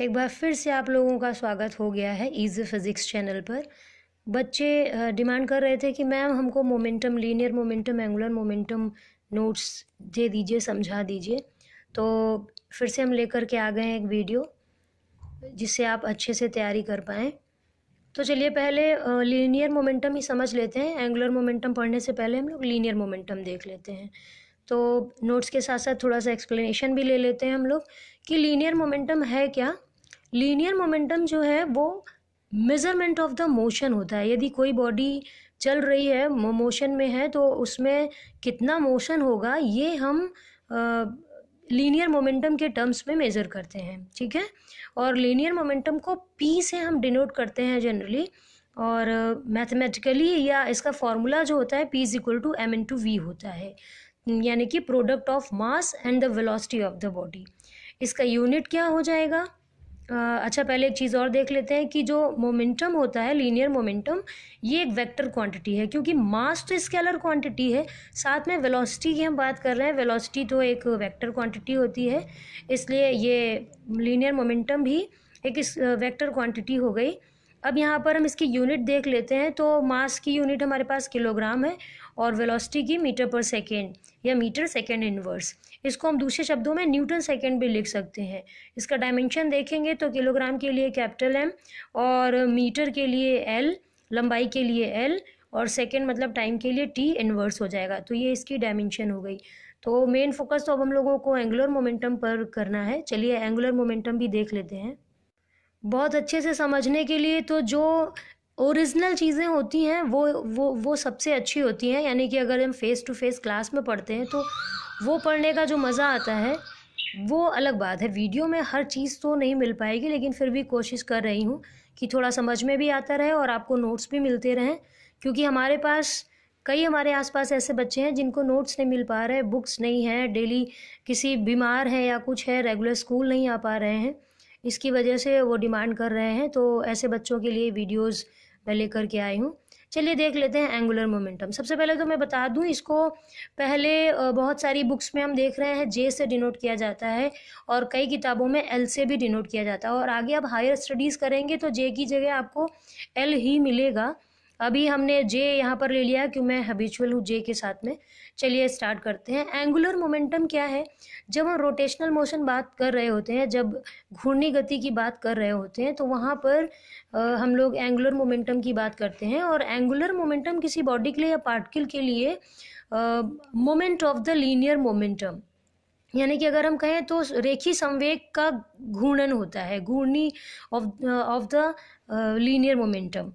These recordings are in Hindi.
एक बार फिर से आप लोगों का स्वागत हो गया है ईजी फिज़िक्स चैनल पर बच्चे डिमांड कर रहे थे कि मैम हमको momentum linear momentum angular momentum notes दे दीजिए समझा दीजिए तो फिर से हम लेकर के आ गए हैं एक वीडियो जिससे आप अच्छे से तैयारी कर पाएँ तो चलिए पहले लीनियर मोमेंटम ही समझ लेते हैं एंगुलर मोमेंटम पढ़ने से पहले हम लोग लीनियर मोमेंटम देख लेते हैं तो नोट्स के साथ साथ थोड़ा सा एक्सप्लेनेशन भी ले लेते हैं हम लोग कि लीनियर मोमेंटम है क्या लीनियर मोमेंटम जो है वो मेज़रमेंट ऑफ द मोशन होता है यदि कोई बॉडी चल रही है मोशन में है तो उसमें कितना मोशन होगा ये हम लीनियर मोमेंटम के टर्म्स में मेज़र करते हैं ठीक है और लीनियर मोमेंटम को पी से हम डिनोट करते हैं जनरली और मैथमेटिकली uh, या इसका फॉर्मूला जो होता है P is equal to M into V होता है यानी कि product of mass and the velocity of the body इसका यूनिट क्या हो जाएगा अच्छा पहले एक चीज़ और देख लेते हैं कि जो मोमेंटम होता है लीनियर मोमेंटम ये एक वेक्टर क्वांटिटी है क्योंकि मास तो स्केलर क्वांटिटी है साथ में वेलोसिटी की हम बात कर रहे हैं वेलोसिटी तो एक वेक्टर क्वांटिटी होती है इसलिए ये लीनियर मोमेंटम भी एक इस वेक्टर क्वांटिटी हो गई अब यहाँ पर हम इसकी यूनिट देख लेते हैं तो मास की यूनिट हमारे पास किलोग्राम है और वेलोसिटी की मीटर पर सेकेंड या मीटर सेकेंड इनवर्स इसको हम दूसरे शब्दों में न्यूटन सेकेंड भी लिख सकते हैं इसका डायमेंशन देखेंगे तो किलोग्राम के लिए कैपिटल एम और मीटर के लिए एल लंबाई के लिए एल और सेकेंड मतलब टाइम के लिए टी इन्वर्स हो जाएगा तो ये इसकी डायमेंशन हो गई तो मेन फोकस तो अब हम लोगों को एंगुलर मोमेंटम पर करना है चलिए एंगुलर मोमेंटम भी देख लेते हैं बहुत अच्छे से समझने के लिए तो जो ओरिजिनल चीज़ें होती हैं वो वो वो सबसे अच्छी होती हैं यानी कि अगर हम फेस टू फेस क्लास में पढ़ते हैं तो वो पढ़ने का जो मज़ा आता है वो अलग बात है वीडियो में हर चीज़ तो नहीं मिल पाएगी लेकिन फिर भी कोशिश कर रही हूँ कि थोड़ा समझ में भी आता रहे और आपको नोट्स भी मिलते रहें क्योंकि हमारे पास कई हमारे आसपास ऐसे बच्चे हैं जिनको नोट्स नहीं मिल पा रहे बुक्स नहीं हैं डेली किसी बीमार हैं या कुछ है रेगुलर स्कूल नहीं आ पा रहे हैं इसकी वजह से वो डिमांड कर रहे हैं तो ऐसे बच्चों के लिए वीडियोज़ मैं लेकर के आई हूँ चलिए देख लेते हैं एंगुलर मोमेंटम सबसे पहले तो मैं बता दूं इसको पहले बहुत सारी बुक्स में हम देख रहे हैं जे से डिनोट किया जाता है और कई किताबों में एल से भी डिनोट किया जाता है और आगे आप हायर स्टडीज़ करेंगे तो जे की जगह आपको एल ही मिलेगा अभी हमने जे यहाँ पर ले लिया क्यों मैं हैबिचुअल हूँ जे के साथ में चलिए स्टार्ट करते हैं एंगुलर मोमेंटम क्या है जब हम रोटेशनल मोशन बात कर रहे होते हैं जब घूर्णी गति की बात कर रहे होते हैं तो वहाँ पर आ, हम लोग एंगुलर मोमेंटम की बात करते हैं और एंगुलर मोमेंटम किसी बॉडी के लिए या पार्टिकल के लिए moment of the linear momentum यानी कि अगर हम कहें तो रेखी संवेग का घूर्णन होता है घूर्णी of of the linear momentum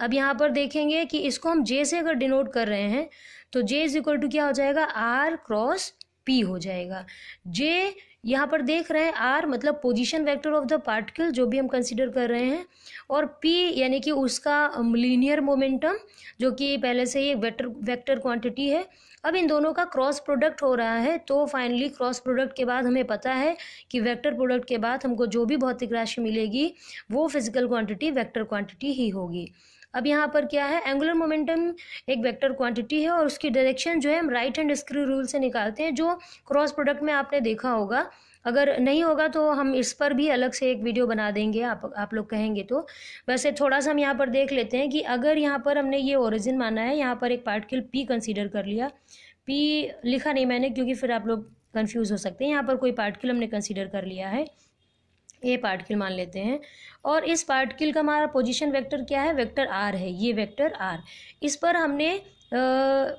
अब यहाँ पर देखेंगे कि इसको हम जे से अगर डिनोट कर रहे हैं तो जे इज इक्वल टू क्या हो जाएगा आर क्रॉस पी हो जाएगा जे यहाँ पर देख रहे हैं आर मतलब position vector of the particle जो भी हम कंसिडर कर रहे हैं और पी यानी कि उसका लीनियर um, मोमेंटम जो कि पहले से ही वेक्टर वेक्टर क्वांटिटी है अब इन दोनों का क्रॉस प्रोडक्ट हो रहा है तो फाइनली क्रॉस प्रोडक्ट के बाद हमें पता है कि वेक्टर प्रोडक्ट के बाद हमको जो भी भौतिक राशि मिलेगी वो फिजिकल क्वांटिटी वेक्टर क्वांटिटी ही होगी अब यहाँ पर क्या है एंगुलर मोमेंटम एक वेक्टर क्वांटिटी है और उसकी डायरेक्शन जो है हम राइट हैंड स्क्रू रूल से निकालते हैं जो क्रॉस प्रोडक्ट में आपने देखा होगा अगर नहीं होगा तो हम इस पर भी अलग से एक वीडियो बना देंगे आप आप लोग कहेंगे तो वैसे थोड़ा सा हम यहाँ पर देख लेते हैं कि अगर यहाँ पर हमने ये ओरिजिन माना है यहाँ पर एक पार्टिकल पी कंसीडर कर लिया पी लिखा नहीं मैंने क्योंकि फिर आप लोग कन्फ्यूज़ हो सकते हैं यहाँ पर कोई पार्टिकल हमने कंसिडर कर लिया है ये पार्टिकल मान लेते हैं और इस पार्टिकल का हमारा पोजिशन वैक्टर क्या है वैक्टर आर है ये वैक्टर आर इस पर हमने आ,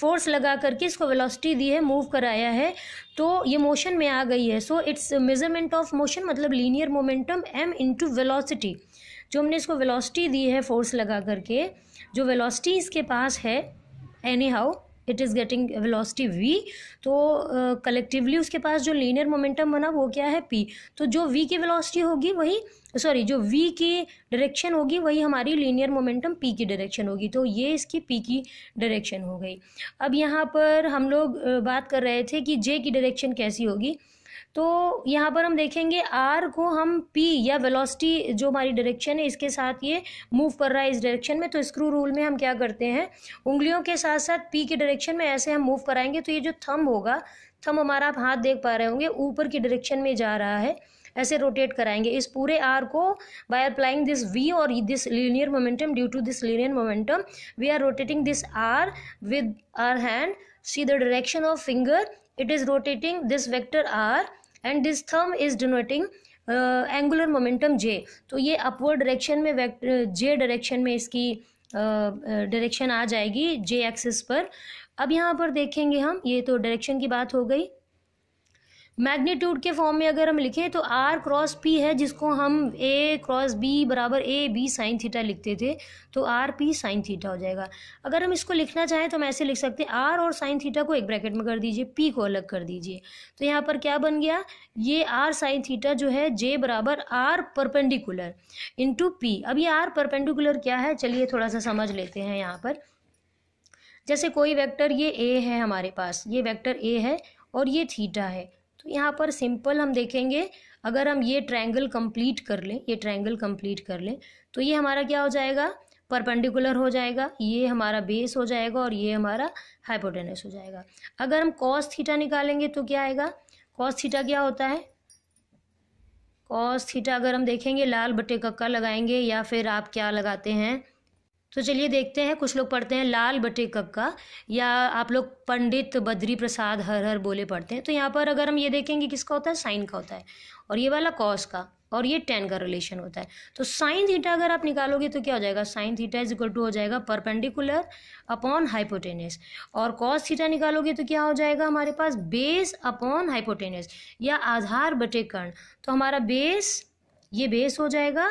फोर्स लगा करके इसको वेलोसिटी दी है मूव कराया है तो ये मोशन में आ गई है so its measurement of motion मतलब linear momentum M into velocity जो हमने इसको वेलोसिटी दी है फोर्स लगा करके जो वेलोसिटी इसके पास है anyhow it is getting velocity V तो कलेक्टिवली uh, उसके पास जो लीनियर मोमेंटम बना वो क्या है पी तो जो वी की वेलोसिटी होगी वही सॉरी जो वी की डायरेक्शन होगी वही हमारी लीनियर मोमेंटम पी की डायरेक्शन होगी तो ये इसकी पी की डायरेक्शन हो गई अब यहाँ पर हम लोग बात कर रहे थे कि जे की डायरेक्शन कैसी होगी तो यहाँ पर हम देखेंगे आर को हम पी या वेलोसिटी जो हमारी डायरेक्शन है इसके साथ ये मूव कर रहा है इस डायरेक्शन में तो स्क्रू रूल में हम क्या करते हैं उंगलियों के साथ साथ पी के डायरेक्शन में ऐसे हम मूव कराएंगे तो ये जो थम होगा थम हमारा आप हाथ देख पा रहे होंगे ऊपर की डायरेक्शन में जा रहा है ऐसे रोटेट कराएंगे इस पूरे आर को बाय अप्लाइंग दिस वी और this linear momentum due to this linear momentum we are rotating this R with our hand see the direction of finger it is rotating this vector R and this thumb is denoting angular momentum J तो ये अपवर्ड डायरेक्शन में जे डायरेक्शन में इसकी डायरेक्शन uh, uh आ जाएगी जे एक्सिस पर अब यहाँ पर देखेंगे हम ये तो डायरेक्शन की बात हो गई मैग्नीट्यूड के फॉर्म में अगर हम लिखें तो आर क्रॉस पी है जिसको हम ए क्रॉस बी बराबर ए बी साइन थीटा लिखते थे तो आर पी साइन थीटा हो जाएगा अगर हम इसको लिखना चाहें तो हम ऐसे लिख सकते हैं आर और साइन थीटा को एक ब्रैकेट में कर दीजिए पी को अलग कर दीजिए तो यहाँ पर क्या बन गया ये आर साइन थीटा जो है जे बराबर आर परपेंडिकुलर इंटू पी अब ये आर परपेंडिकुलर क्या है चलिए थोड़ा सा समझ लेते हैं यहाँ पर जैसे कोई वैक्टर ये ए है हमारे पास ये वैक्टर ए है और ये थीटा है तो यहाँ पर सिंपल हम देखेंगे अगर हम ये ट्रायंगल कंप्लीट कर लें ये ट्रायंगल कंप्लीट कर लें तो ये हमारा क्या हो जाएगा परपेंडिकुलर हो जाएगा ये हमारा बेस हो जाएगा और ये हमारा हाइपोटेनस हो जाएगा अगर हम कॉस थीटा निकालेंगे तो क्या आएगा कॉस थीटा क्या होता है कॉस थीटा अगर हम देखेंगे लाल बटे कक्का लगाएंगे या फिर आप क्या लगाते हैं तो चलिए देखते हैं कुछ लोग पढ़ते हैं लाल बटे कक्का या आप लोग पंडित बद्री प्रसाद हर हर बोले पढ़ते हैं तो यहाँ पर अगर हम ये देखेंगे किसका होता है साइन का होता है और ये वाला कॉस का और ये टेन का रिलेशन होता है तो साइन थीटा अगर आप निकालोगे तो क्या हो जाएगा sine theta is equal to हो जाएगा परपेंडिकुलर अपॉन हाइपोटेनियस और कॉस थीटा निकालोगे तो क्या हो जाएगा हमारे पास बेस अपॉन हाइपोटेनियस या आधार बटे कर्ण तो हमारा बेस ये बेस हो जाएगा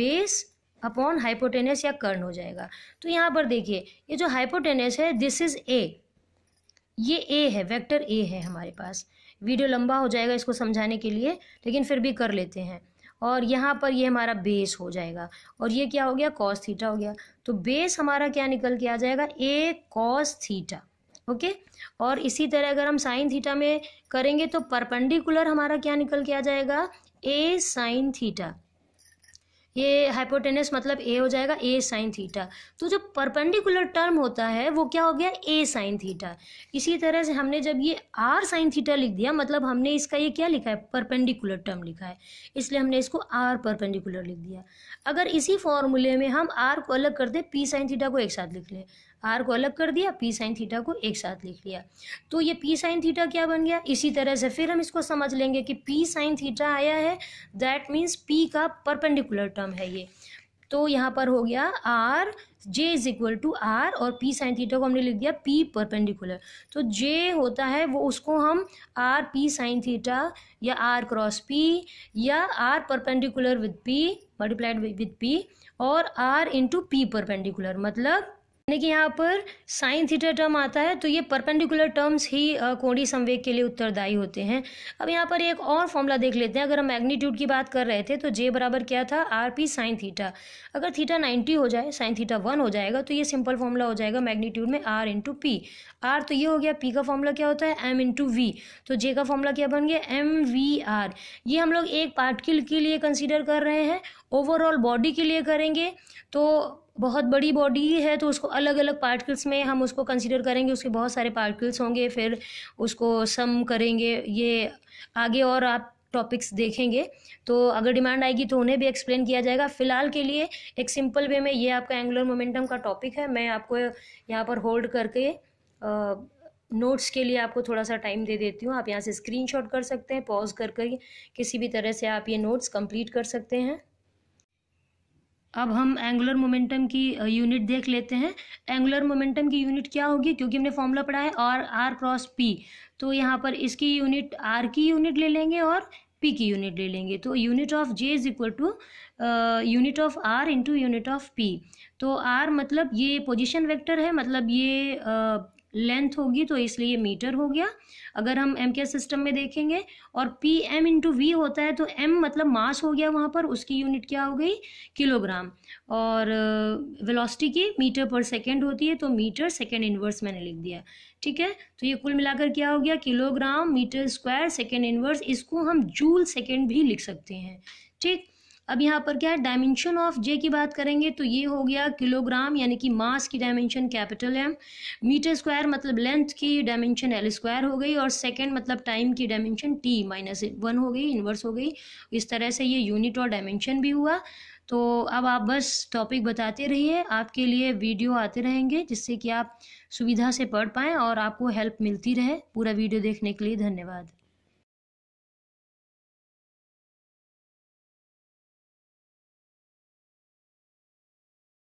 बेस अपॉन हाइपोटेनस या कर्ण हो जाएगा तो यहाँ पर देखिए ये जो हाइपोटेनस है दिस इज ए ये ए है वेक्टर ए है हमारे पास वीडियो लंबा हो जाएगा इसको समझाने के लिए लेकिन फिर भी कर लेते हैं और यहाँ पर ये हमारा बेस हो जाएगा और ये क्या हो गया कॉस थीटा हो गया तो बेस हमारा क्या निकल के आ जाएगा ए कॉस थीटा ओके और इसी तरह अगर हम साइन थीटा में करेंगे तो परपेंडिकुलर हमारा क्या निकल के आ जाएगा ए साइन थीटा ये हाइपोटेनस मतलब ए हो जाएगा ए साइन थीटा तो जो परपेंडिकुलर टर्म होता है वो क्या हो गया ए साइन थीटा इसी तरह से हमने जब ये आर साइन थीटा लिख दिया मतलब हमने इसका ये क्या लिखा है परपेंडिकुलर टर्म लिखा है इसलिए हमने इसको आर परपेंडिकुलर लिख दिया अगर इसी फॉर्मूले में हम आर को अलग कर दें पी साइन थीटा को एक साथ लिख लें आर को अलग कर दिया पी साइन थीटा को एक साथ लिख लिया तो ये पी साइन थीटा क्या बन गया इसी तरह से फिर हम इसको समझ लेंगे कि पी साइन थीटा आया है दैट मीन्स पी का परपेंडिकुलर टर्म है ये तो यहाँ पर हो गया R J is equal to R और पी साइन थीटा को हमने लिख दिया पी परपेंडिकुलर तो जे होता है वो उसको हम आर पी साइन थीटा या आर क्रॉस पी या R perpendicular with P multiplied with P और आर इंटू पी परपेंडिकुलर मतलब यानी कि यहाँ पर साइन थीटा टर्म आता है तो ये परपेंडिकुलर टर्म्स ही कोणीय संवेग के लिए उत्तरदायी होते हैं अब यहाँ पर एक और फॉर्मूला देख लेते हैं अगर हम मैग्नीट्यूड की बात कर रहे थे तो जे बराबर क्या था आर पी साइन थीटा अगर थीटा नाइन्टी हो जाए साइन थीटा वन हो जाएगा तो ये सिंपल फॉर्मूला हो जाएगा मैग्नीट्यूड में आर इंटू पी आर तो ये हो गया पी का फॉर्मूला क्या होता है एम इंटू वी तो जे का फॉर्मूला क्या बन गया एम वी आर ये हम लोग एक पार्टिकल के लिए कंसिडर कर रहे हैं ओवरऑल बॉडी के लिए करेंगे तो बहुत बड़ी बॉडी है तो उसको अलग अलग पार्टिकल्स में हम उसको कंसिडर करेंगे उसके बहुत सारे पार्टिकल्स होंगे फिर उसको सम करेंगे ये आगे और आप टॉपिक्स देखेंगे तो अगर डिमांड आएगी तो उन्हें भी एक्सप्लेन किया जाएगा फिलहाल के लिए एक सिंपल वे में ये आपका एंगुलर मोमेंटम का टॉपिक है मैं आपको यहाँ पर होल्ड करके आ, नोट्स के लिए आपको थोड़ा सा टाइम दे देती हूँ आप यहाँ से स्क्रीनशॉट कर सकते हैं पॉज करके किसी भी तरह से आप ये नोट्स कंप्लीट कर सकते हैं अब हम एंगुलर मोमेंटम की यूनिट uh, देख लेते हैं एंगुलर मोमेंटम की यूनिट क्या होगी क्योंकि हमने फॉर्मूला पढ़ा है और आर क्रॉस पी तो यहाँ पर इसकी यूनिट आर की यूनिट ले लेंगे और पी की यूनिट ले लेंगे तो unit of J is equal to unit of R into unit of P तो आर मतलब ये पोजिशन वैक्टर है मतलब ये uh, लेंथ होगी तो इसलिए मीटर हो गया अगर हम एम के सिस्टम में देखेंगे और पी एम इंटू वी होता है तो एम मतलब मास हो गया वहाँ पर उसकी यूनिट क्या हो गई किलोग्राम और वेलोसिटी की मीटर पर सेकेंड होती है तो मीटर सेकेंड इन्वर्स मैंने लिख दिया ठीक है तो ये कुल मिलाकर क्या हो गया kilogram metre square second inverse इसको हम जूल सेकेंड भी लिख सकते हैं ठीक अब यहाँ पर क्या है डायमेंशन ऑफ जे की बात करेंगे तो ये हो गया किलोग्राम यानी कि मास की dimension capital M metre square मतलब लेंथ की डायमेंशन एल स्क्वायर हो गई और सेकेंड मतलब टाइम की डायमेंशन टी माइनस वन हो गई इन्वर्स हो गई इस तरह से ये यूनिट और डायमेंशन भी हुआ तो अब आप बस टॉपिक बताते रहिए आपके लिए वीडियो आते रहेंगे जिससे कि आप सुविधा से पढ़ पाएँ और आपको हेल्प मिलती रहे पूरा वीडियो देखने के लिए धन्यवाद